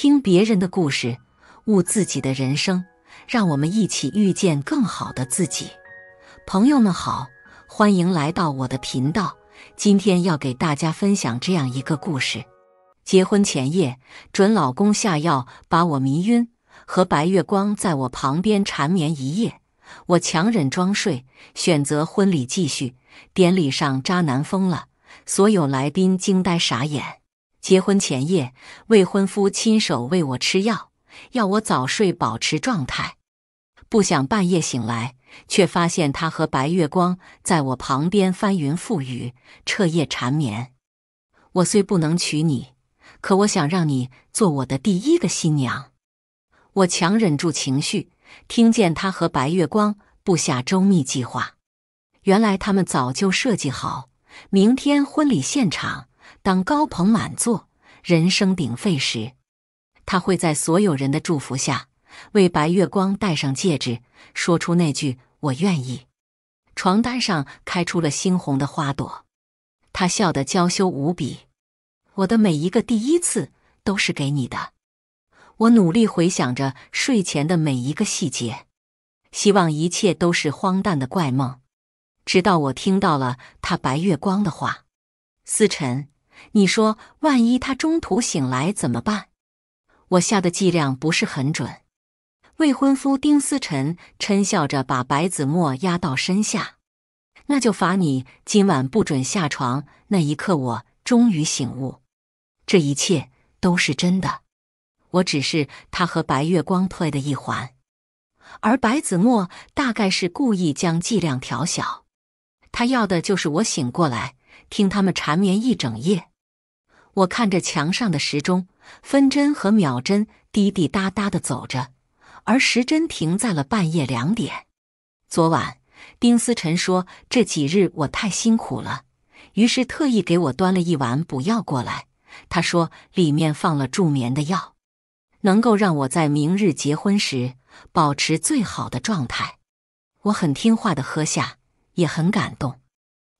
听别人的故事，悟自己的人生，让我们一起遇见更好的自己。朋友们好，欢迎来到我的频道。今天要给大家分享这样一个故事：结婚前夜，准老公下药把我迷晕，和白月光在我旁边缠绵一夜。我强忍装睡，选择婚礼继续。典礼上，渣男疯了，所有来宾惊呆傻眼。结婚前夜，未婚夫亲手喂我吃药，要我早睡保持状态。不想半夜醒来，却发现他和白月光在我旁边翻云覆雨，彻夜缠绵。我虽不能娶你，可我想让你做我的第一个新娘。我强忍住情绪，听见他和白月光布下周密计划。原来他们早就设计好，明天婚礼现场。当高朋满座、人声鼎沸时，他会在所有人的祝福下为白月光戴上戒指，说出那句“我愿意”。床单上开出了猩红的花朵，他笑得娇羞无比。我的每一个第一次都是给你的。我努力回想着睡前的每一个细节，希望一切都是荒诞的怪梦，直到我听到了他白月光的话：“思辰。”你说，万一他中途醒来怎么办？我下的剂量不是很准。未婚夫丁思辰嗔笑着把白子墨压到身下，那就罚你今晚不准下床。那一刻，我终于醒悟，这一切都是真的。我只是他和白月光 play 的一环，而白子墨大概是故意将剂量调小，他要的就是我醒过来听他们缠绵一整夜。我看着墙上的时钟，分针和秒针滴滴答答的走着，而时针停在了半夜两点。昨晚，丁思辰说这几日我太辛苦了，于是特意给我端了一碗补药过来。他说里面放了助眠的药，能够让我在明日结婚时保持最好的状态。我很听话的喝下，也很感动。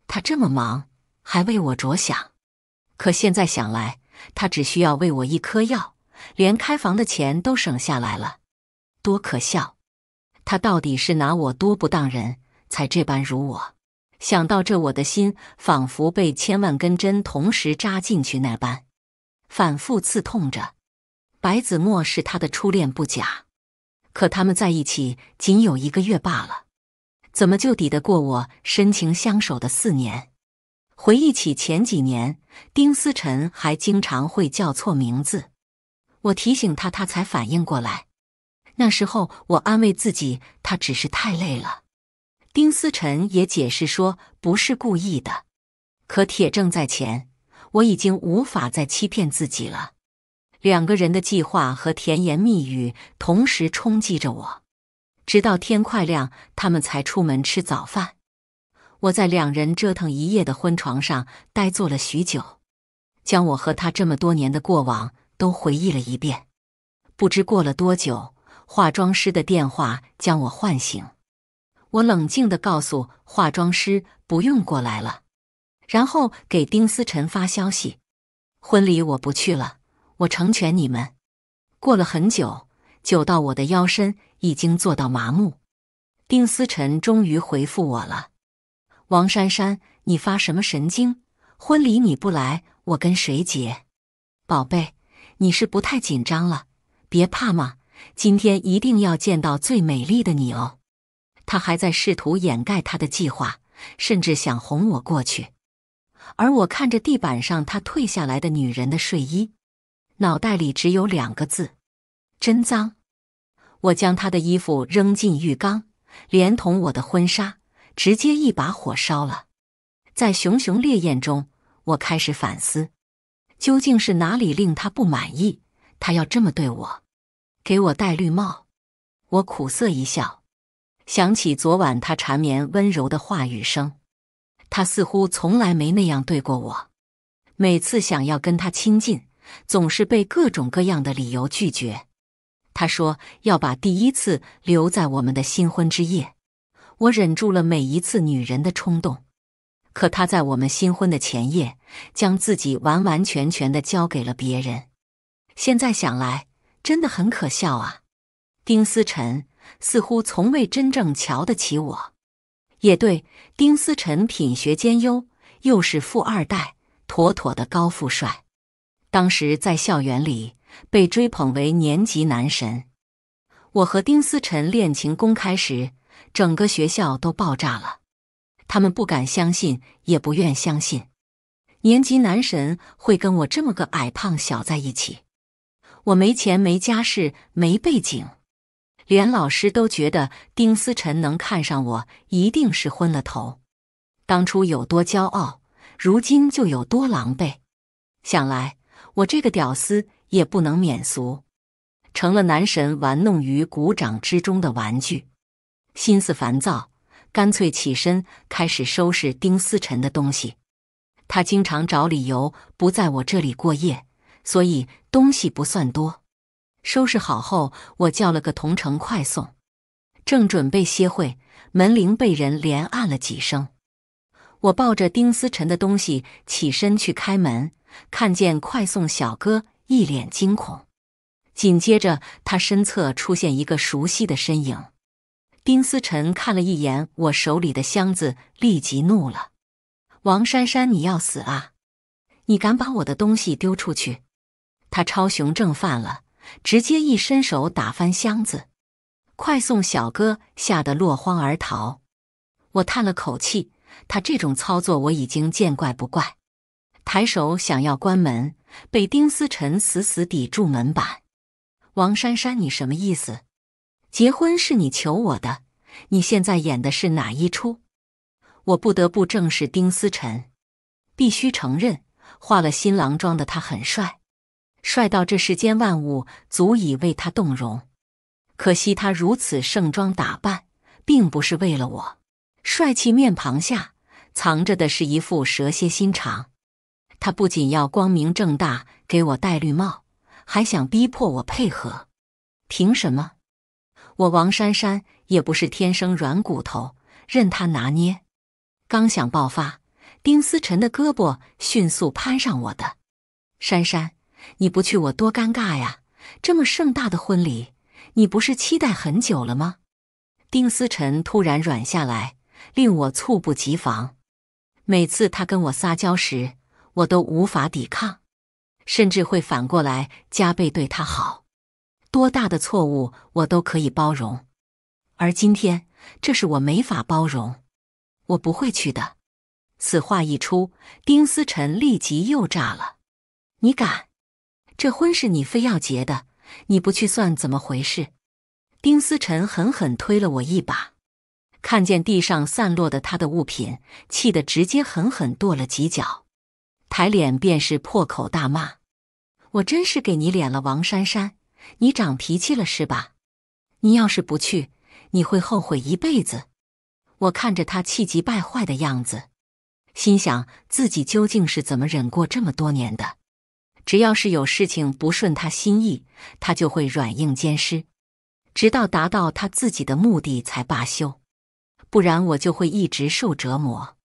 他这么忙，还为我着想。可现在想来，他只需要喂我一颗药，连开房的钱都省下来了，多可笑！他到底是拿我多不当人才这般辱我？想到这，我的心仿佛被千万根针同时扎进去那般，反复刺痛着。白子墨是他的初恋不假，可他们在一起仅有一个月罢了，怎么就抵得过我深情相守的四年？回忆起前几年，丁思辰还经常会叫错名字，我提醒他，他才反应过来。那时候，我安慰自己，他只是太累了。丁思辰也解释说不是故意的，可铁证在前，我已经无法再欺骗自己了。两个人的计划和甜言蜜语同时冲击着我，直到天快亮，他们才出门吃早饭。我在两人折腾一夜的婚床上呆坐了许久，将我和他这么多年的过往都回忆了一遍。不知过了多久，化妆师的电话将我唤醒。我冷静的告诉化妆师不用过来了，然后给丁思辰发消息：婚礼我不去了，我成全你们。过了很久，久到我的腰身已经做到麻木。丁思辰终于回复我了。王珊珊，你发什么神经？婚礼你不来，我跟谁结？宝贝，你是不太紧张了，别怕嘛。今天一定要见到最美丽的你哦。他还在试图掩盖他的计划，甚至想哄我过去。而我看着地板上他退下来的女人的睡衣，脑袋里只有两个字：真脏。我将他的衣服扔进浴缸，连同我的婚纱。直接一把火烧了，在熊熊烈焰中，我开始反思，究竟是哪里令他不满意？他要这么对我，给我戴绿帽？我苦涩一笑，想起昨晚他缠绵温柔的话语声，他似乎从来没那样对过我。每次想要跟他亲近，总是被各种各样的理由拒绝。他说要把第一次留在我们的新婚之夜。我忍住了每一次女人的冲动，可她在我们新婚的前夜，将自己完完全全的交给了别人。现在想来，真的很可笑啊！丁思辰似乎从未真正瞧得起我。也对，丁思辰品学兼优，又是富二代，妥妥的高富帅。当时在校园里被追捧为年级男神。我和丁思辰恋情公开时。整个学校都爆炸了，他们不敢相信，也不愿相信，年级男神会跟我这么个矮胖小在一起。我没钱，没家世，没背景，连老师都觉得丁思辰能看上我，一定是昏了头。当初有多骄傲，如今就有多狼狈。想来我这个屌丝也不能免俗，成了男神玩弄于股掌之中的玩具。心思烦躁，干脆起身开始收拾丁思辰的东西。他经常找理由不在我这里过夜，所以东西不算多。收拾好后，我叫了个同城快送，正准备歇会，门铃被人连按了几声。我抱着丁思辰的东西起身去开门，看见快送小哥一脸惊恐，紧接着他身侧出现一个熟悉的身影。丁思辰看了一眼我手里的箱子，立即怒了：“王珊珊，你要死啊！你敢把我的东西丢出去？”他超雄正犯了，直接一伸手打翻箱子。快送小哥吓得落荒而逃。我叹了口气，他这种操作我已经见怪不怪。抬手想要关门，被丁思辰死死抵住门板。王珊珊，你什么意思？结婚是你求我的，你现在演的是哪一出？我不得不正视丁思辰，必须承认，化了新郎妆的他很帅，帅到这世间万物足以为他动容。可惜他如此盛装打扮，并不是为了我。帅气面庞下藏着的是一副蛇蝎心肠。他不仅要光明正大给我戴绿帽，还想逼迫我配合。凭什么？我王珊珊也不是天生软骨头，任他拿捏。刚想爆发，丁思辰的胳膊迅速攀上我的。珊珊，你不去我多尴尬呀！这么盛大的婚礼，你不是期待很久了吗？丁思辰突然软下来，令我猝不及防。每次他跟我撒娇时，我都无法抵抗，甚至会反过来加倍对他好。多大的错误我都可以包容，而今天这是我没法包容，我不会去的。此话一出，丁思辰立即又炸了：“你敢！这婚是你非要结的，你不去算怎么回事？”丁思辰狠狠推了我一把，看见地上散落的他的物品，气得直接狠狠跺了几脚，抬脸便是破口大骂：“我真是给你脸了，王珊珊！”你长脾气了是吧？你要是不去，你会后悔一辈子。我看着他气急败坏的样子，心想自己究竟是怎么忍过这么多年的？只要是有事情不顺他心意，他就会软硬兼施，直到达到他自己的目的才罢休。不然我就会一直受折磨。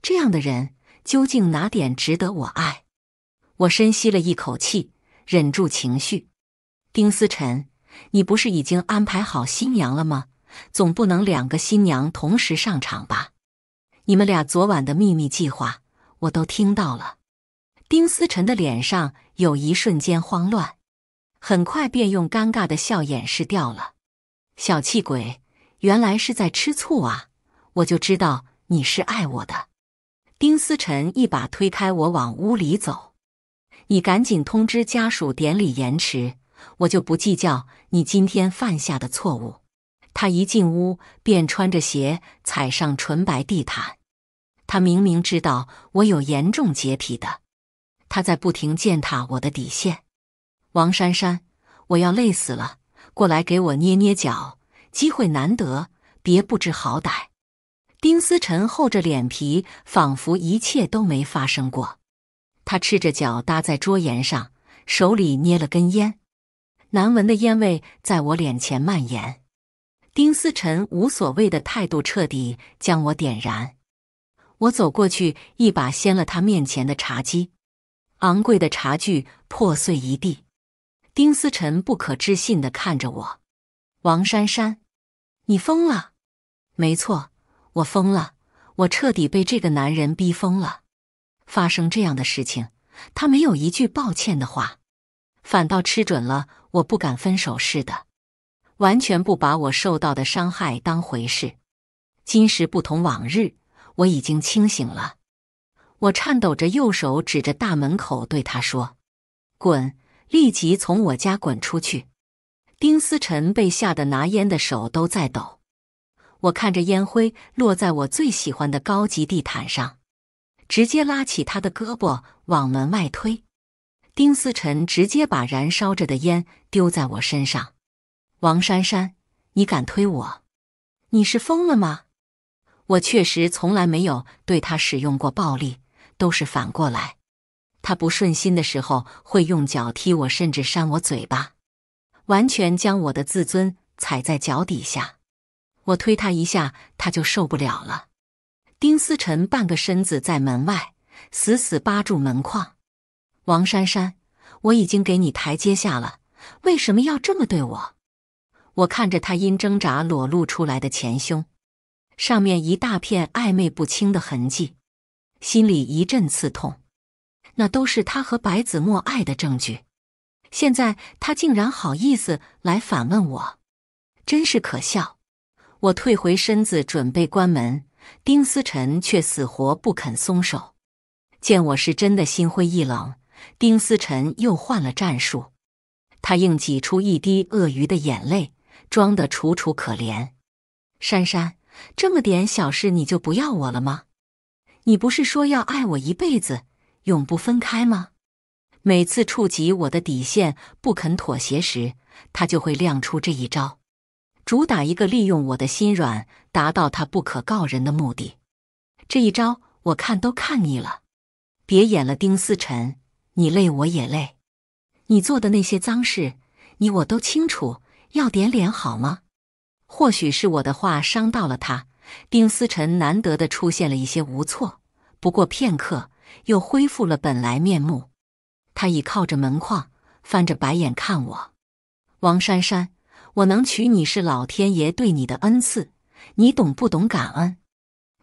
这样的人究竟哪点值得我爱？我深吸了一口气，忍住情绪。丁思辰，你不是已经安排好新娘了吗？总不能两个新娘同时上场吧？你们俩昨晚的秘密计划，我都听到了。丁思辰的脸上有一瞬间慌乱，很快便用尴尬的笑掩饰掉了。小气鬼，原来是在吃醋啊！我就知道你是爱我的。丁思辰一把推开我，往屋里走。你赶紧通知家属，典礼延迟。我就不计较你今天犯下的错误。他一进屋便穿着鞋踩上纯白地毯。他明明知道我有严重洁癖的，他在不停践踏我的底线。王珊珊，我要累死了，过来给我捏捏脚，机会难得，别不知好歹。丁思辰厚着脸皮，仿佛一切都没发生过。他赤着脚搭在桌沿上，手里捏了根烟。难闻的烟味在我脸前蔓延，丁思辰无所谓的态度彻底将我点燃。我走过去，一把掀了他面前的茶几，昂贵的茶具破碎一地。丁思辰不可置信的看着我：“王珊珊，你疯了！”没错，我疯了，我彻底被这个男人逼疯了。发生这样的事情，他没有一句抱歉的话，反倒吃准了。我不敢分手似的，完全不把我受到的伤害当回事。今时不同往日，我已经清醒了。我颤抖着右手指着大门口对他说：“滚，立即从我家滚出去！”丁思辰被吓得拿烟的手都在抖。我看着烟灰落在我最喜欢的高级地毯上，直接拉起他的胳膊往门外推。丁思辰直接把燃烧着的烟丢在我身上。王珊珊，你敢推我？你是疯了吗？我确实从来没有对他使用过暴力，都是反过来。他不顺心的时候，会用脚踢我，甚至扇我嘴巴，完全将我的自尊踩在脚底下。我推他一下，他就受不了了。丁思辰半个身子在门外，死死扒住门框。王珊珊，我已经给你台阶下了，为什么要这么对我？我看着他因挣扎裸露出来的前胸，上面一大片暧昧不清的痕迹，心里一阵刺痛。那都是他和白子墨爱的证据，现在他竟然好意思来反问我，真是可笑。我退回身子准备关门，丁思辰却死活不肯松手。见我是真的心灰意冷。丁思辰又换了战术，他硬挤出一滴鳄鱼的眼泪，装得楚楚可怜。珊珊，这么点小事你就不要我了吗？你不是说要爱我一辈子，永不分开吗？每次触及我的底线不肯妥协时，他就会亮出这一招，主打一个利用我的心软达到他不可告人的目的。这一招我看都看腻了，别演了，丁思辰。你累我也累，你做的那些脏事，你我都清楚，要点脸好吗？或许是我的话伤到了他，丁思辰难得的出现了一些无措，不过片刻又恢复了本来面目。他倚靠着门框，翻着白眼看我。王珊珊，我能娶你是老天爷对你的恩赐，你懂不懂感恩？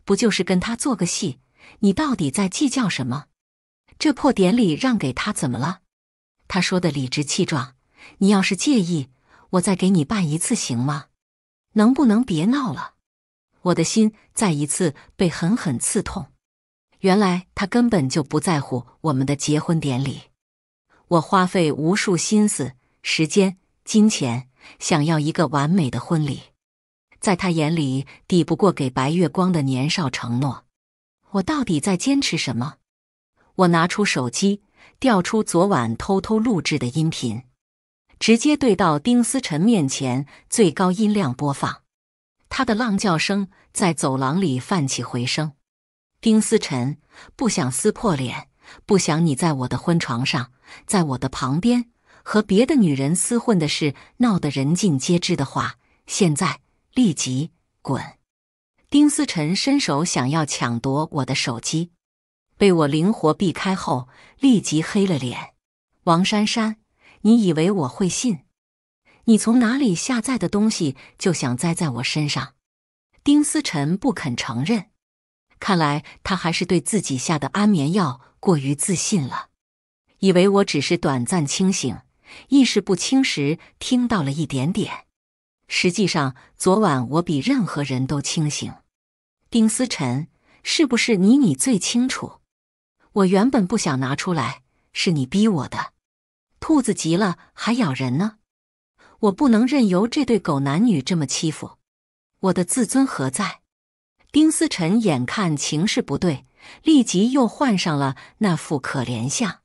不就是跟他做个戏，你到底在计较什么？这破典礼让给他怎么了？他说的理直气壮。你要是介意，我再给你办一次行吗？能不能别闹了？我的心再一次被狠狠刺痛。原来他根本就不在乎我们的结婚典礼。我花费无数心思、时间、金钱，想要一个完美的婚礼，在他眼里抵不过给白月光的年少承诺。我到底在坚持什么？我拿出手机，调出昨晚偷偷录制的音频，直接对到丁思辰面前，最高音量播放。他的浪叫声在走廊里泛起回声。丁思辰不想撕破脸，不想你在我的婚床上，在我的旁边和别的女人厮混的事闹得人尽皆知的话，现在立即滚！丁思辰伸手想要抢夺我的手机。被我灵活避开后，立即黑了脸。王珊珊，你以为我会信？你从哪里下载的东西就想栽在我身上？丁思辰不肯承认，看来他还是对自己下的安眠药过于自信了，以为我只是短暂清醒、意识不清时听到了一点点。实际上，昨晚我比任何人都清醒。丁思辰，是不是你？你最清楚。我原本不想拿出来，是你逼我的。兔子急了还咬人呢，我不能任由这对狗男女这么欺负，我的自尊何在？丁思辰眼看情势不对，立即又换上了那副可怜相。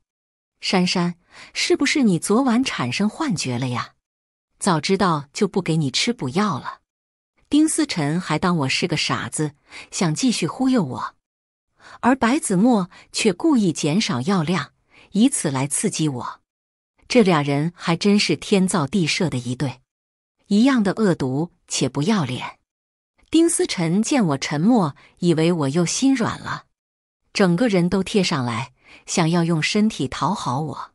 珊珊，是不是你昨晚产生幻觉了呀？早知道就不给你吃补药了。丁思辰还当我是个傻子，想继续忽悠我。而白子墨却故意减少药量，以此来刺激我。这俩人还真是天造地设的一对，一样的恶毒且不要脸。丁思辰见我沉默，以为我又心软了，整个人都贴上来，想要用身体讨好我。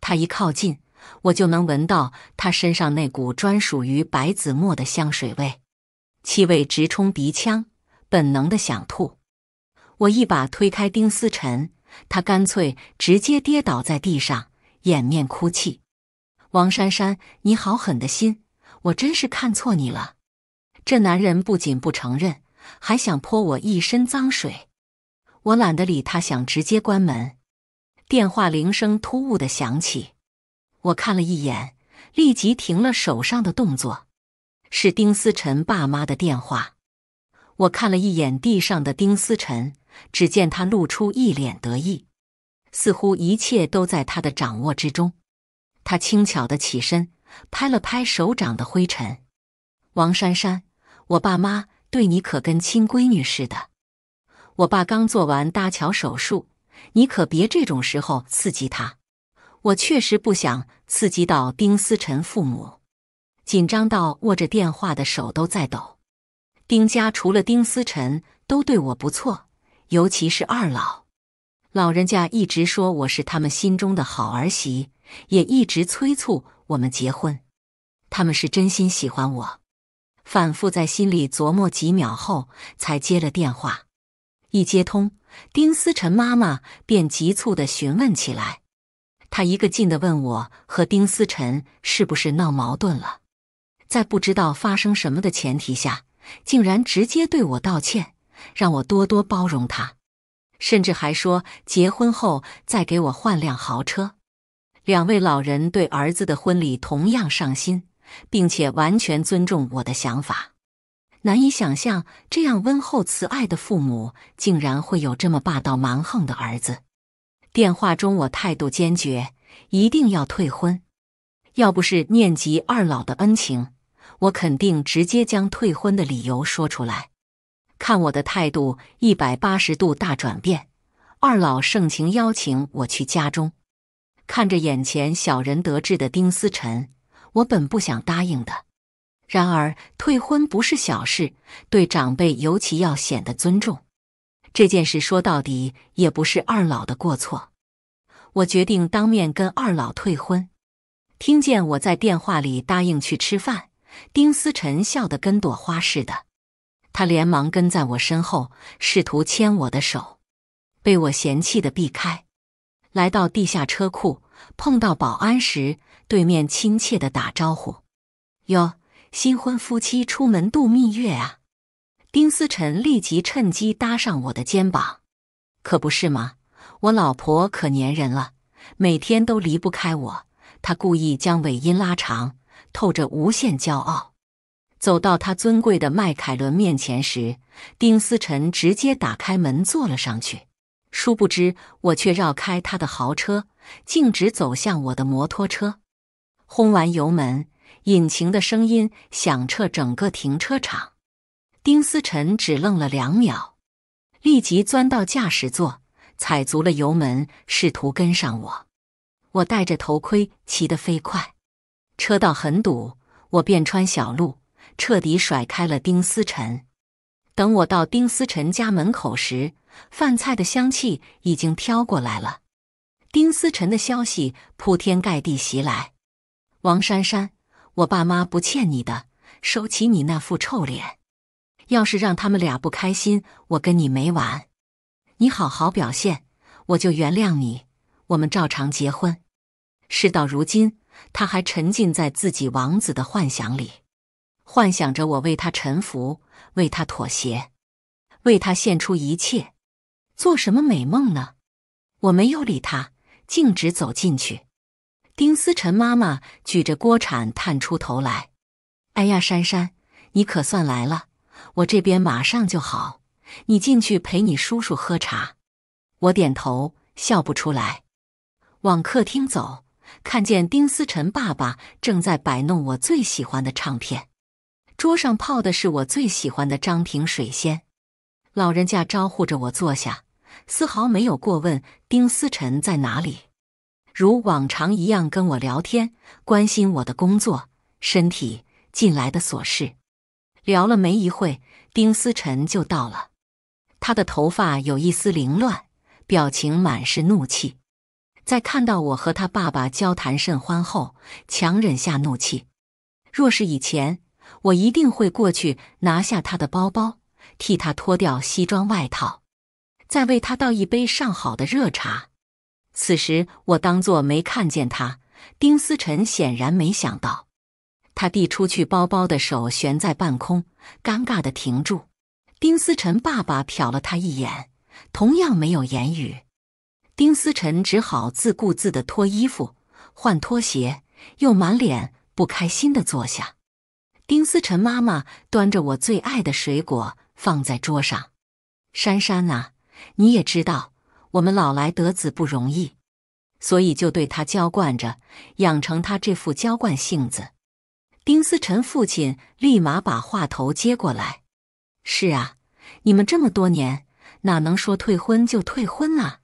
他一靠近，我就能闻到他身上那股专属于白子墨的香水味，气味直冲鼻腔，本能的想吐。我一把推开丁思辰，他干脆直接跌倒在地上，掩面哭泣。王珊珊，你好狠的心，我真是看错你了。这男人不仅不承认，还想泼我一身脏水。我懒得理他，想直接关门。电话铃声突兀的响起，我看了一眼，立即停了手上的动作。是丁思辰爸妈的电话。我看了一眼地上的丁思辰。只见他露出一脸得意，似乎一切都在他的掌握之中。他轻巧的起身，拍了拍手掌的灰尘。王珊珊，我爸妈对你可跟亲闺女似的。我爸刚做完搭桥手术，你可别这种时候刺激他。我确实不想刺激到丁思辰父母，紧张到握着电话的手都在抖。丁家除了丁思辰，都对我不错。尤其是二老，老人家一直说我是他们心中的好儿媳，也一直催促我们结婚。他们是真心喜欢我，反复在心里琢磨几秒后才接了电话。一接通，丁思辰妈妈便急促的询问起来，他一个劲的问我和丁思辰是不是闹矛盾了，在不知道发生什么的前提下，竟然直接对我道歉。让我多多包容他，甚至还说结婚后再给我换辆豪车。两位老人对儿子的婚礼同样上心，并且完全尊重我的想法。难以想象，这样温厚慈爱的父母竟然会有这么霸道蛮横的儿子。电话中我态度坚决，一定要退婚。要不是念及二老的恩情，我肯定直接将退婚的理由说出来。看我的态度一百八十度大转变，二老盛情邀请我去家中。看着眼前小人得志的丁思辰，我本不想答应的。然而退婚不是小事，对长辈尤其要显得尊重。这件事说到底也不是二老的过错，我决定当面跟二老退婚。听见我在电话里答应去吃饭，丁思辰笑得跟朵花似的。他连忙跟在我身后，试图牵我的手，被我嫌弃的避开。来到地下车库，碰到保安时，对面亲切的打招呼：“哟，新婚夫妻出门度蜜月啊！”丁思辰立即趁机搭上我的肩膀：“可不是吗？我老婆可粘人了，每天都离不开我。”他故意将尾音拉长，透着无限骄傲。走到他尊贵的迈凯伦面前时，丁思辰直接打开门坐了上去。殊不知，我却绕开他的豪车，径直走向我的摩托车。轰完油门，引擎的声音响彻整个停车场。丁思辰只愣了两秒，立即钻到驾驶座，踩足了油门，试图跟上我。我戴着头盔，骑得飞快。车道很堵，我便穿小路。彻底甩开了丁思辰。等我到丁思辰家门口时，饭菜的香气已经飘过来了。丁思辰的消息铺天盖地袭来。王珊珊，我爸妈不欠你的，收起你那副臭脸！要是让他们俩不开心，我跟你没完。你好好表现，我就原谅你。我们照常结婚。事到如今，他还沉浸在自己王子的幻想里。幻想着我为他臣服，为他妥协，为他献出一切，做什么美梦呢？我没有理他，径直走进去。丁思辰妈妈举着锅铲探出头来：“哎呀，珊珊，你可算来了！我这边马上就好，你进去陪你叔叔喝茶。”我点头，笑不出来，往客厅走，看见丁思辰爸爸正在摆弄我最喜欢的唱片。桌上泡的是我最喜欢的张平水仙，老人家招呼着我坐下，丝毫没有过问丁思辰在哪里，如往常一样跟我聊天，关心我的工作、身体、近来的琐事。聊了没一会，丁思辰就到了，他的头发有一丝凌乱，表情满是怒气。在看到我和他爸爸交谈甚欢后，强忍下怒气。若是以前。我一定会过去拿下他的包包，替他脱掉西装外套，再为他倒一杯上好的热茶。此时我当作没看见他。丁思辰显然没想到，他递出去包包的手悬在半空，尴尬的停住。丁思辰爸爸瞟了他一眼，同样没有言语。丁思辰只好自顾自的脱衣服、换拖鞋，又满脸不开心的坐下。丁思辰妈妈端着我最爱的水果放在桌上，珊珊啊，你也知道，我们老来得子不容易，所以就对他娇惯着，养成他这副娇惯性子。丁思辰父亲立马把话头接过来：“是啊，你们这么多年哪能说退婚就退婚啊？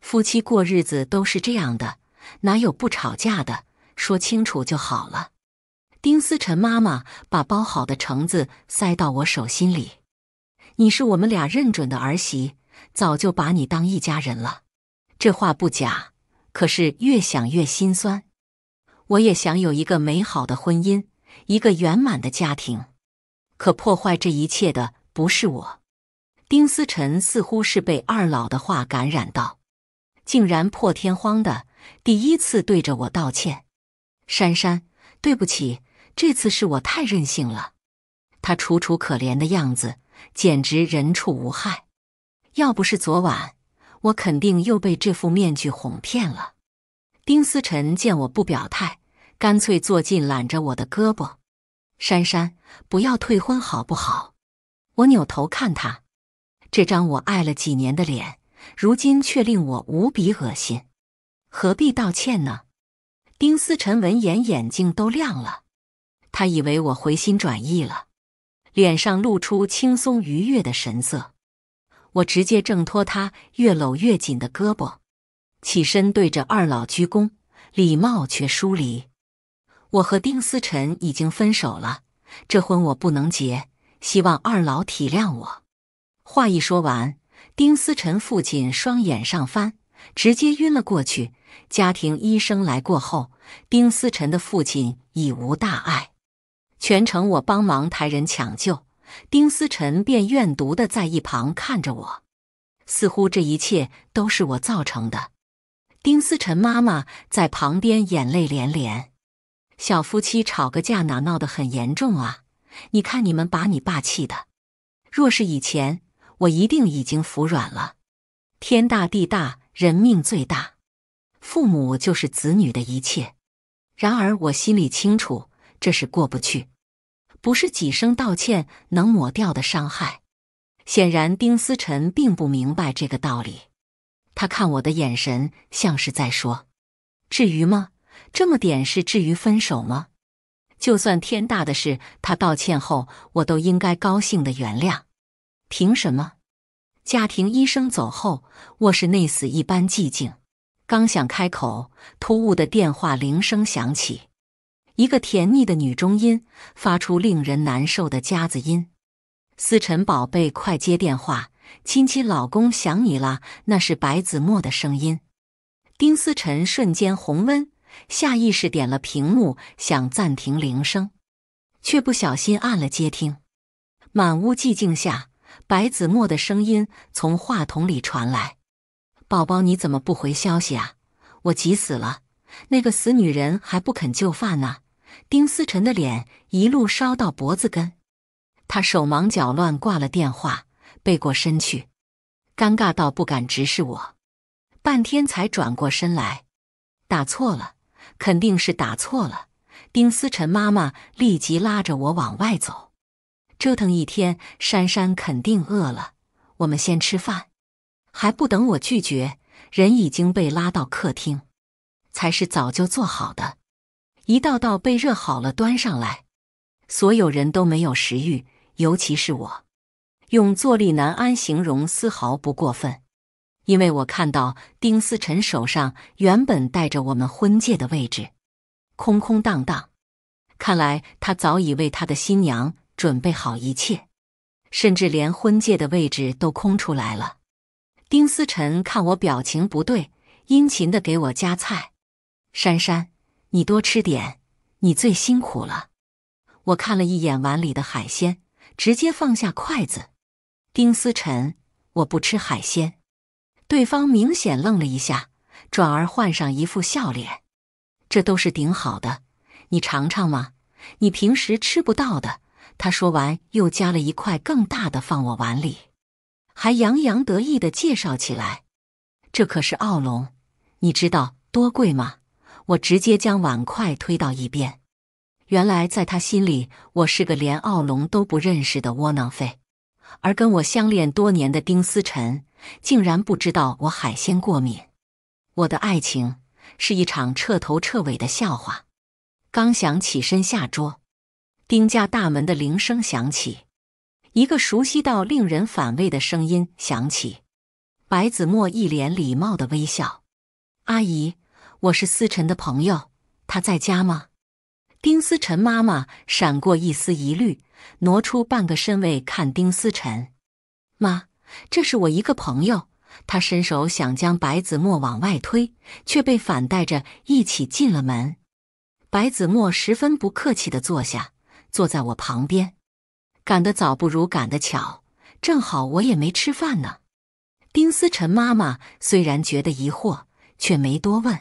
夫妻过日子都是这样的，哪有不吵架的？说清楚就好了。”丁思辰妈妈把包好的橙子塞到我手心里，你是我们俩认准的儿媳，早就把你当一家人了。这话不假，可是越想越心酸。我也想有一个美好的婚姻，一个圆满的家庭，可破坏这一切的不是我。丁思辰似乎是被二老的话感染到，竟然破天荒的第一次对着我道歉：“珊珊，对不起。”这次是我太任性了，他楚楚可怜的样子简直人畜无害，要不是昨晚，我肯定又被这副面具哄骗了。丁思辰见我不表态，干脆坐近揽着我的胳膊：“珊珊，不要退婚好不好？”我扭头看他，这张我爱了几年的脸，如今却令我无比恶心。何必道歉呢？丁思辰闻言，眼睛都亮了。他以为我回心转意了，脸上露出轻松愉悦的神色。我直接挣脱他越搂越紧的胳膊，起身对着二老鞠躬，礼貌却疏离。我和丁思辰已经分手了，这婚我不能结，希望二老体谅我。话一说完，丁思辰父亲双眼上翻，直接晕了过去。家庭医生来过后，丁思辰的父亲已无大碍。全程我帮忙抬人抢救，丁思辰便怨毒的在一旁看着我，似乎这一切都是我造成的。丁思辰妈妈在旁边眼泪连连。小夫妻吵个架哪闹得很严重啊？你看你们把你爸气的。若是以前，我一定已经服软了。天大地大人命最大，父母就是子女的一切。然而我心里清楚，这是过不去。不是几声道歉能抹掉的伤害。显然，丁思辰并不明白这个道理。他看我的眼神，像是在说：“至于吗？这么点事至于分手吗？”就算天大的事，他道歉后，我都应该高兴的原谅。凭什么？家庭医生走后，卧室内死一般寂静。刚想开口，突兀的电话铃声响起。一个甜腻的女中音发出令人难受的夹子音：“思辰宝贝，快接电话，亲亲老公想你啦。”那是白子墨的声音。丁思辰瞬间红温，下意识点了屏幕想暂停铃声，却不小心按了接听。满屋寂静下，白子墨的声音从话筒里传来：“宝宝，你怎么不回消息啊？我急死了。”那个死女人还不肯就范呢。丁思辰的脸一路烧到脖子根，他手忙脚乱挂了电话，背过身去，尴尬到不敢直视我，半天才转过身来。打错了，肯定是打错了。丁思辰妈妈立即拉着我往外走，折腾一天，珊珊肯定饿了，我们先吃饭。还不等我拒绝，人已经被拉到客厅。才是早就做好的，一道道被热好了端上来，所有人都没有食欲，尤其是我，用坐立难安形容丝毫不过分，因为我看到丁思辰手上原本带着我们婚戒的位置空空荡荡，看来他早已为他的新娘准备好一切，甚至连婚戒的位置都空出来了。丁思辰看我表情不对，殷勤的给我夹菜。珊珊，你多吃点，你最辛苦了。我看了一眼碗里的海鲜，直接放下筷子。丁思辰，我不吃海鲜。对方明显愣了一下，转而换上一副笑脸。这都是顶好的，你尝尝嘛，你平时吃不到的。他说完又夹了一块更大的放我碗里，还洋洋得意的介绍起来。这可是澳龙，你知道多贵吗？我直接将碗筷推到一边。原来在他心里，我是个连奥龙都不认识的窝囊废，而跟我相恋多年的丁思辰竟然不知道我海鲜过敏。我的爱情是一场彻头彻尾的笑话。刚想起身下桌，丁家大门的铃声响起，一个熟悉到令人反胃的声音响起。白子墨一脸礼貌的微笑：“阿姨。”我是思辰的朋友，他在家吗？丁思辰妈妈闪过一丝疑虑，挪出半个身位看丁思辰。妈，这是我一个朋友。他伸手想将白子墨往外推，却被反带着一起进了门。白子墨十分不客气的坐下，坐在我旁边。赶得早不如赶得巧，正好我也没吃饭呢。丁思辰妈妈虽然觉得疑惑，却没多问。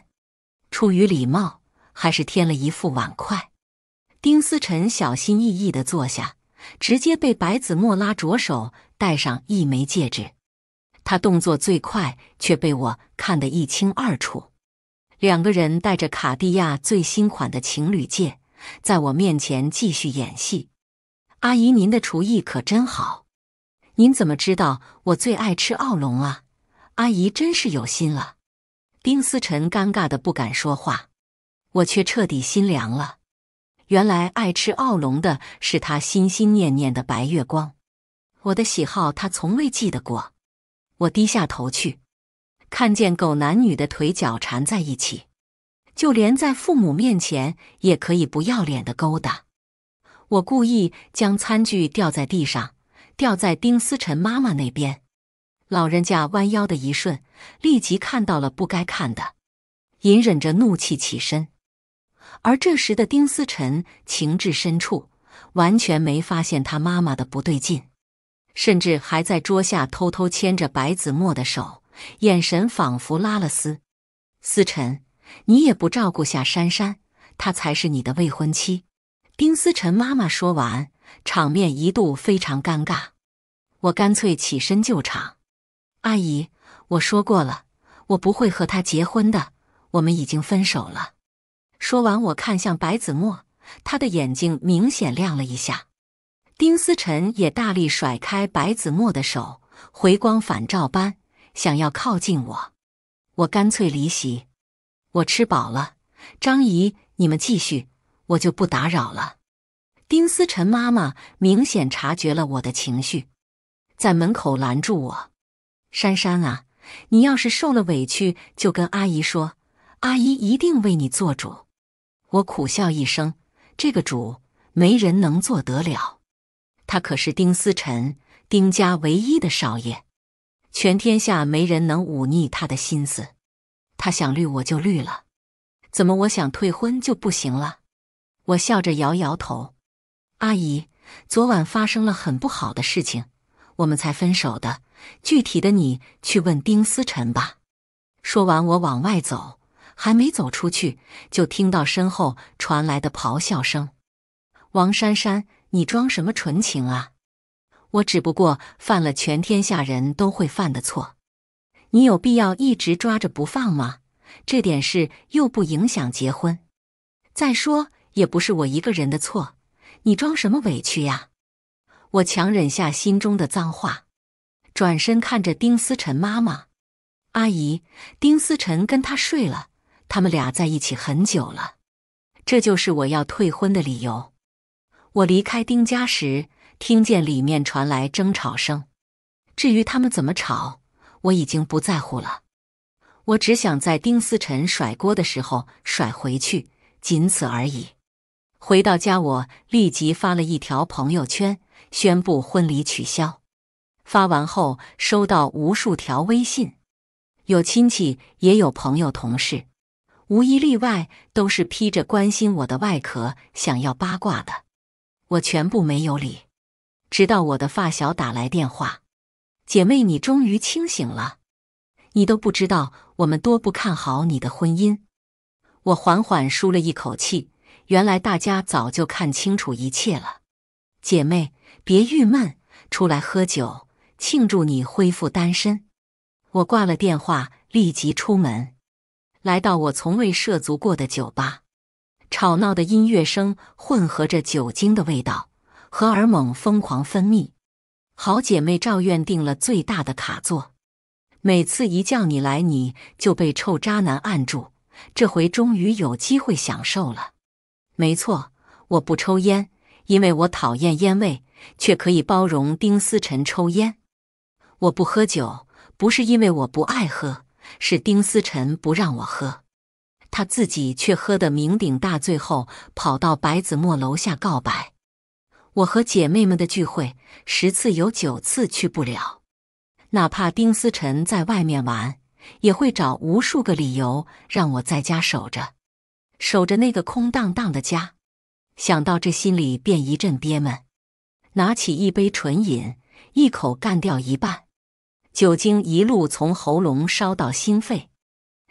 出于礼貌，还是添了一副碗筷。丁思辰小心翼翼的坐下，直接被白子墨拉着手戴上一枚戒指。他动作最快，却被我看得一清二楚。两个人戴着卡地亚最新款的情侣戒，在我面前继续演戏。阿姨，您的厨艺可真好，您怎么知道我最爱吃奥龙啊？阿姨真是有心了。丁思辰尴尬的不敢说话，我却彻底心凉了。原来爱吃奥龙的是他心心念念的白月光，我的喜好他从未记得过。我低下头去，看见狗男女的腿脚缠在一起，就连在父母面前也可以不要脸的勾搭。我故意将餐具掉在地上，掉在丁思辰妈妈那边。老人家弯腰的一瞬，立即看到了不该看的，隐忍着怒气起身。而这时的丁思辰情至深处，完全没发现他妈妈的不对劲，甚至还在桌下偷偷牵着白子墨的手，眼神仿佛拉了丝。思辰，你也不照顾下珊珊，她才是你的未婚妻。丁思辰妈妈说完，场面一度非常尴尬。我干脆起身救场。阿姨，我说过了，我不会和他结婚的。我们已经分手了。说完，我看向白子墨，他的眼睛明显亮了一下。丁思辰也大力甩开白子墨的手，回光返照般想要靠近我，我干脆离席。我吃饱了，张姨，你们继续，我就不打扰了。丁思辰妈妈明显察觉了我的情绪，在门口拦住我。珊珊啊，你要是受了委屈，就跟阿姨说，阿姨一定为你做主。我苦笑一声，这个主没人能做得了。他可是丁思辰，丁家唯一的少爷，全天下没人能忤逆他的心思。他想绿我就绿了，怎么我想退婚就不行了？我笑着摇摇头。阿姨，昨晚发生了很不好的事情，我们才分手的。具体的，你去问丁思辰吧。说完，我往外走，还没走出去，就听到身后传来的咆哮声。王珊珊，你装什么纯情啊？我只不过犯了全天下人都会犯的错，你有必要一直抓着不放吗？这点事又不影响结婚。再说，也不是我一个人的错，你装什么委屈呀？我强忍下心中的脏话。转身看着丁思辰妈妈，阿姨，丁思辰跟他睡了，他们俩在一起很久了，这就是我要退婚的理由。我离开丁家时，听见里面传来争吵声，至于他们怎么吵，我已经不在乎了，我只想在丁思辰甩锅的时候甩回去，仅此而已。回到家，我立即发了一条朋友圈，宣布婚礼取消。发完后，收到无数条微信，有亲戚，也有朋友、同事，无一例外都是披着关心我的外壳，想要八卦的。我全部没有理。直到我的发小打来电话：“姐妹，你终于清醒了，你都不知道我们多不看好你的婚姻。”我缓缓舒了一口气，原来大家早就看清楚一切了。姐妹，别郁闷，出来喝酒。庆祝你恢复单身，我挂了电话，立即出门，来到我从未涉足过的酒吧。吵闹的音乐声混合着酒精的味道，荷尔蒙疯狂分泌。好姐妹赵苑订了最大的卡座。每次一叫你来，你就被臭渣男按住，这回终于有机会享受了。没错，我不抽烟，因为我讨厌烟味，却可以包容丁思辰抽烟。我不喝酒，不是因为我不爱喝，是丁思辰不让我喝，他自己却喝得酩酊大醉后跑到白子墨楼下告白。我和姐妹们的聚会，十次有九次去不了，哪怕丁思辰在外面玩，也会找无数个理由让我在家守着，守着那个空荡荡的家。想到这，心里便一阵憋闷，拿起一杯纯饮，一口干掉一半。酒精一路从喉咙烧到心肺，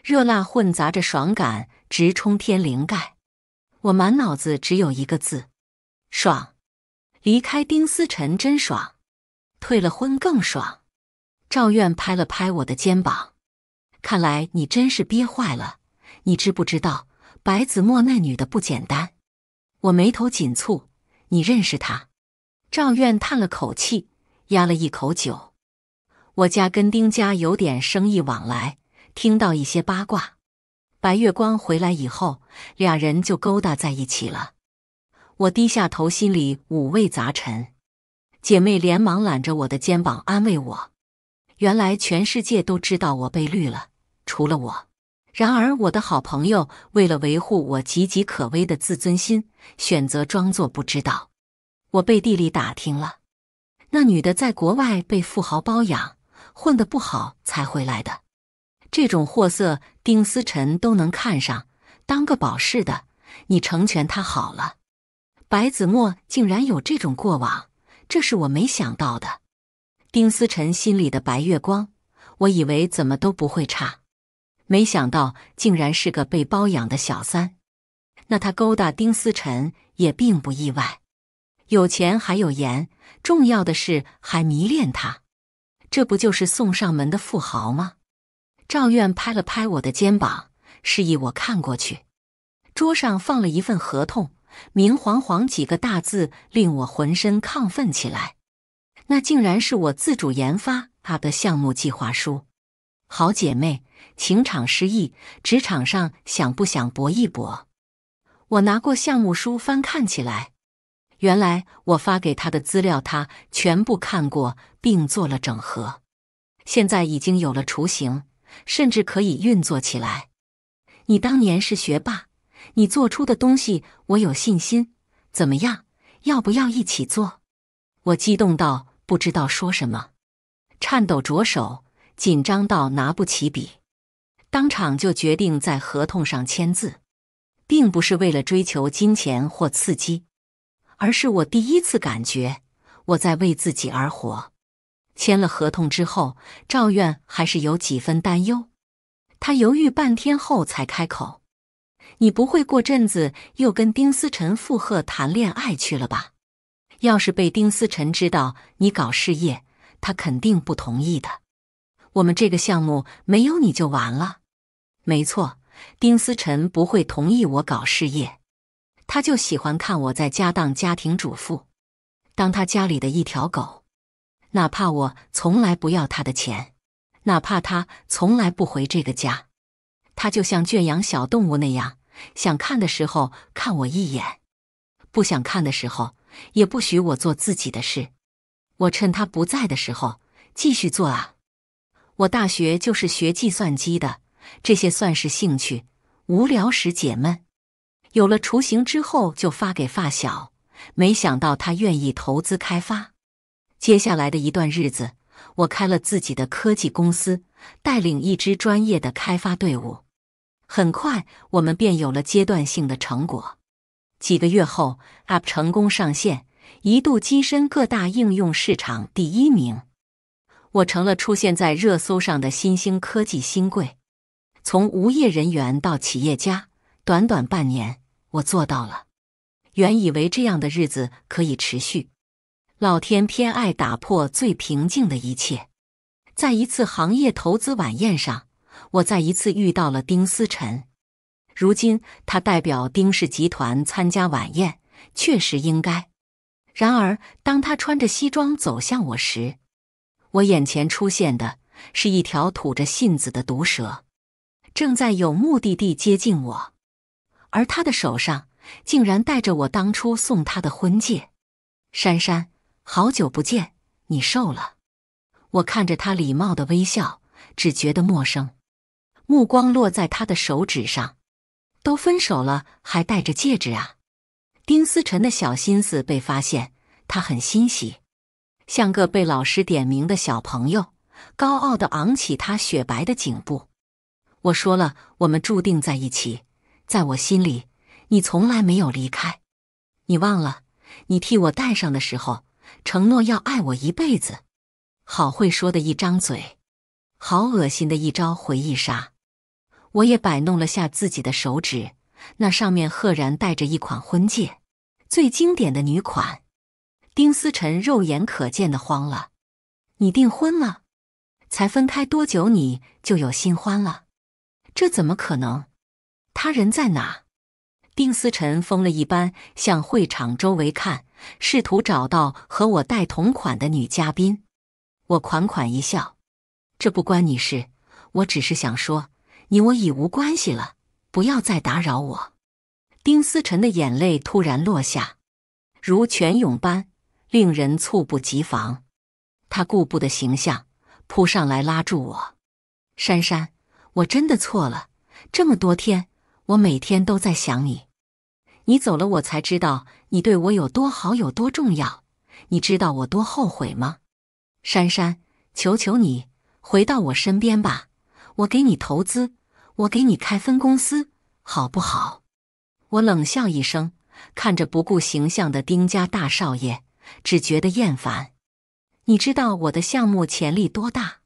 热辣混杂着爽感直冲天灵盖。我满脑子只有一个字：爽。离开丁思辰真爽，退了婚更爽。赵院拍了拍我的肩膀，看来你真是憋坏了。你知不知道白子墨那女的不简单？我眉头紧蹙。你认识她？赵院叹了口气，压了一口酒。我家跟丁家有点生意往来，听到一些八卦。白月光回来以后，俩人就勾搭在一起了。我低下头，心里五味杂陈。姐妹连忙揽着我的肩膀安慰我：“原来全世界都知道我被绿了，除了我。”然而，我的好朋友为了维护我岌岌可危的自尊心，选择装作不知道。我背地里打听了，那女的在国外被富豪包养。混得不好才回来的，这种货色丁思辰都能看上，当个宝似的。你成全他好了。白子墨竟然有这种过往，这是我没想到的。丁思辰心里的白月光，我以为怎么都不会差，没想到竟然是个被包养的小三。那他勾搭丁思辰也并不意外，有钱还有颜，重要的是还迷恋他。这不就是送上门的富豪吗？赵院拍了拍我的肩膀，示意我看过去。桌上放了一份合同，明晃晃几个大字令我浑身亢奋起来。那竟然是我自主研发他的项目计划书。好姐妹，情场失意，职场上想不想搏一搏？我拿过项目书翻看起来。原来我发给他的资料，他全部看过并做了整合，现在已经有了雏形，甚至可以运作起来。你当年是学霸，你做出的东西我有信心。怎么样？要不要一起做？我激动到不知道说什么，颤抖着手，紧张到拿不起笔，当场就决定在合同上签字，并不是为了追求金钱或刺激。而是我第一次感觉我在为自己而活。签了合同之后，赵院还是有几分担忧。他犹豫半天后才开口：“你不会过阵子又跟丁思辰附和谈恋爱去了吧？要是被丁思辰知道你搞事业，他肯定不同意的。我们这个项目没有你就完了。”“没错，丁思辰不会同意我搞事业。”他就喜欢看我在家当家庭主妇，当他家里的一条狗，哪怕我从来不要他的钱，哪怕他从来不回这个家，他就像圈养小动物那样，想看的时候看我一眼，不想看的时候也不许我做自己的事。我趁他不在的时候继续做啊。我大学就是学计算机的，这些算是兴趣，无聊时解闷。有了雏形之后，就发给发小，没想到他愿意投资开发。接下来的一段日子，我开了自己的科技公司，带领一支专业的开发队伍。很快，我们便有了阶段性的成果。几个月后，App 成功上线，一度跻身各大应用市场第一名。我成了出现在热搜上的新兴科技新贵。从无业人员到企业家，短短半年。我做到了。原以为这样的日子可以持续，老天偏爱打破最平静的一切。在一次行业投资晚宴上，我再一次遇到了丁思辰。如今他代表丁氏集团参加晚宴，确实应该。然而，当他穿着西装走向我时，我眼前出现的是一条吐着信子的毒蛇，正在有目的地接近我。而他的手上竟然戴着我当初送他的婚戒，珊珊，好久不见，你瘦了。我看着他礼貌的微笑，只觉得陌生。目光落在他的手指上，都分手了还戴着戒指啊！丁思辰的小心思被发现，他很欣喜，像个被老师点名的小朋友，高傲的昂起他雪白的颈部。我说了，我们注定在一起。在我心里，你从来没有离开。你忘了，你替我戴上的时候，承诺要爱我一辈子。好会说的一张嘴，好恶心的一招回忆杀。我也摆弄了下自己的手指，那上面赫然戴着一款婚戒，最经典的女款。丁思辰肉眼可见的慌了。你订婚了？才分开多久，你就有新欢了？这怎么可能？他人在哪？丁思辰疯了一般向会场周围看，试图找到和我戴同款的女嘉宾。我款款一笑：“这不关你事，我只是想说，你我已无关系了，不要再打扰我。”丁思辰的眼泪突然落下，如泉涌般，令人猝不及防。他顾不得形象，扑上来拉住我：“珊珊，我真的错了，这么多天。”我每天都在想你，你走了，我才知道你对我有多好，有多重要。你知道我多后悔吗？珊珊，求求你回到我身边吧！我给你投资，我给你开分公司，好不好？我冷笑一声，看着不顾形象的丁家大少爷，只觉得厌烦。你知道我的项目潜力多大？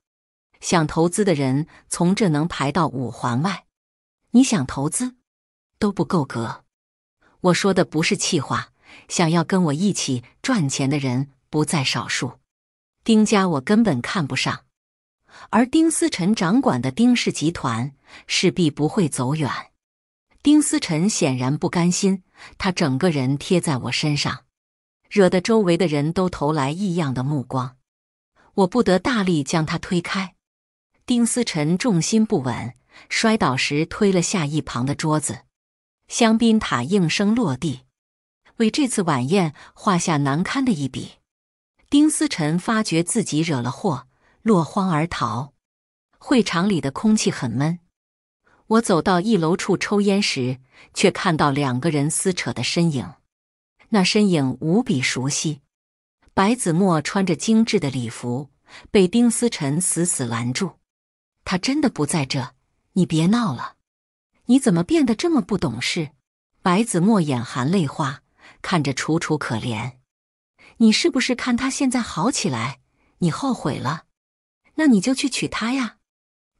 想投资的人从这能排到五环外。你想投资，都不够格。我说的不是气话。想要跟我一起赚钱的人不在少数。丁家我根本看不上，而丁思辰掌管的丁氏集团势必不会走远。丁思辰显然不甘心，他整个人贴在我身上，惹得周围的人都投来异样的目光。我不得大力将他推开。丁思辰重心不稳。摔倒时推了下一旁的桌子，香槟塔应声落地，为这次晚宴画下难堪的一笔。丁思辰发觉自己惹了祸，落荒而逃。会场里的空气很闷，我走到一楼处抽烟时，却看到两个人撕扯的身影。那身影无比熟悉，白子墨穿着精致的礼服，被丁思辰死死拦住。他真的不在这。你别闹了，你怎么变得这么不懂事？白子墨眼含泪花，看着楚楚可怜。你是不是看他现在好起来，你后悔了？那你就去娶她呀！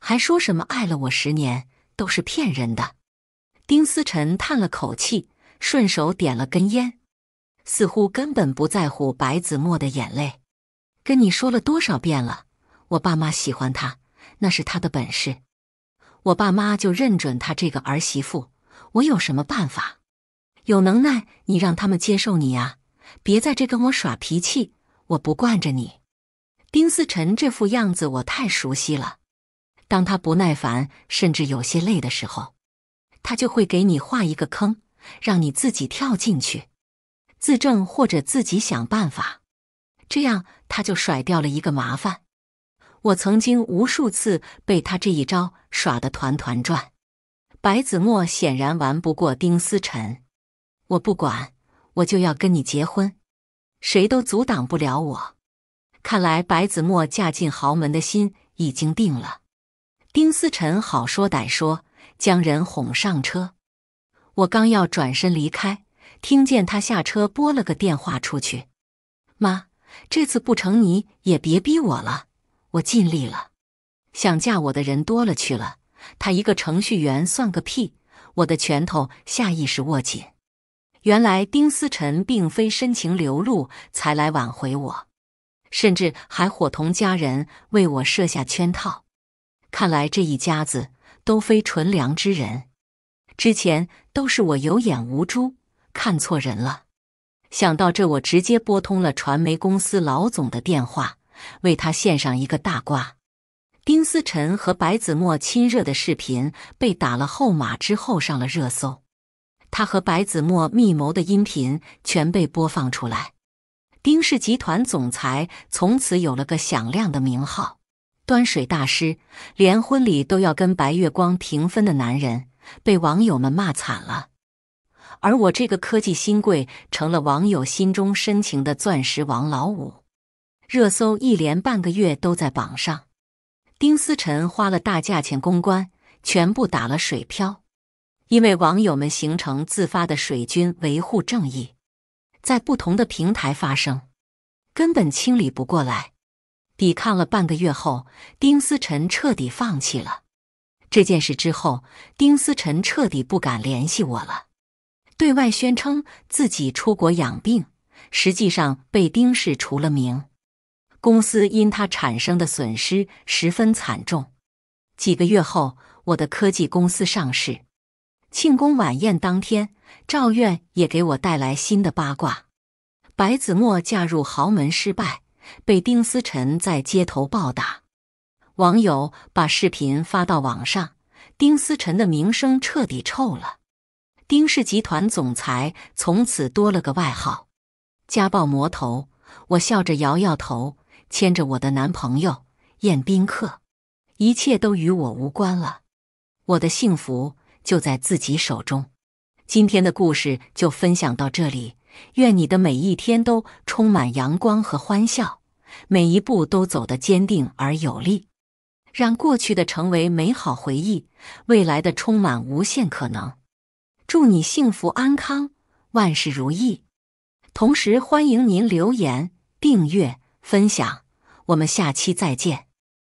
还说什么爱了我十年，都是骗人的。丁思辰叹了口气，顺手点了根烟，似乎根本不在乎白子墨的眼泪。跟你说了多少遍了，我爸妈喜欢他，那是他的本事。我爸妈就认准他这个儿媳妇，我有什么办法？有能耐你让他们接受你啊！别在这跟我耍脾气，我不惯着你。丁思辰这副样子我太熟悉了，当他不耐烦甚至有些累的时候，他就会给你画一个坑，让你自己跳进去自证或者自己想办法，这样他就甩掉了一个麻烦。我曾经无数次被他这一招。耍得团团转，白子墨显然玩不过丁思辰。我不管，我就要跟你结婚，谁都阻挡不了我。看来白子墨嫁进豪门的心已经定了。丁思辰好说歹说，将人哄上车。我刚要转身离开，听见他下车拨了个电话出去：“妈，这次不成，你也别逼我了，我尽力了。”想嫁我的人多了去了，他一个程序员算个屁！我的拳头下意识握紧。原来丁思辰并非深情流露才来挽回我，甚至还伙同家人为我设下圈套。看来这一家子都非纯良之人，之前都是我有眼无珠，看错人了。想到这，我直接拨通了传媒公司老总的电话，为他献上一个大瓜。丁思辰和白子墨亲热的视频被打了后马之后上了热搜，他和白子墨密谋的音频全被播放出来。丁氏集团总裁从此有了个响亮的名号——端水大师，连婚礼都要跟白月光平分的男人，被网友们骂惨了。而我这个科技新贵成了网友心中深情的钻石王老五，热搜一连半个月都在榜上。丁思辰花了大价钱公关，全部打了水漂，因为网友们形成自发的水军维护正义，在不同的平台发声，根本清理不过来。抵抗了半个月后，丁思辰彻底放弃了这件事。之后，丁思辰彻底不敢联系我了，对外宣称自己出国养病，实际上被丁氏除了名。公司因他产生的损失十分惨重。几个月后，我的科技公司上市，庆功晚宴当天，赵院也给我带来新的八卦：白子墨嫁入豪门失败，被丁思辰在街头暴打。网友把视频发到网上，丁思辰的名声彻底臭了。丁氏集团总裁从此多了个外号——家暴魔头。我笑着摇摇头。牵着我的男朋友宴宾客，一切都与我无关了。我的幸福就在自己手中。今天的故事就分享到这里。愿你的每一天都充满阳光和欢笑，每一步都走得坚定而有力。让过去的成为美好回忆，未来的充满无限可能。祝你幸福安康，万事如意。同时欢迎您留言、订阅、分享。我们下期再见。